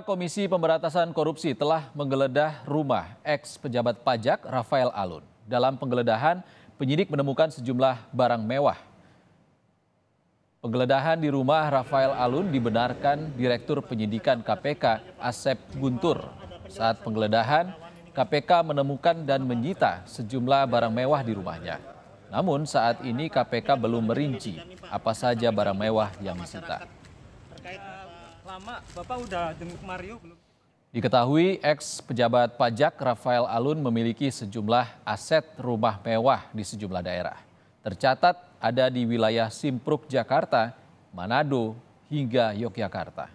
Komisi Pemberantasan Korupsi telah menggeledah rumah ex pejabat pajak Rafael Alun. Dalam penggeledahan, penyidik menemukan sejumlah barang mewah. Penggeledahan di rumah Rafael Alun dibenarkan Direktur Penyidikan KPK Asep Guntur. Saat penggeledahan, KPK menemukan dan menyita sejumlah barang mewah di rumahnya. Namun saat ini KPK belum merinci apa saja barang mewah yang disita lama. Bapak udah jenguk Mario belum? Diketahui ex pejabat pajak Rafael Alun memiliki sejumlah aset rumah mewah di sejumlah daerah. Tercatat ada di wilayah Simpruk, Jakarta, Manado, hingga Yogyakarta.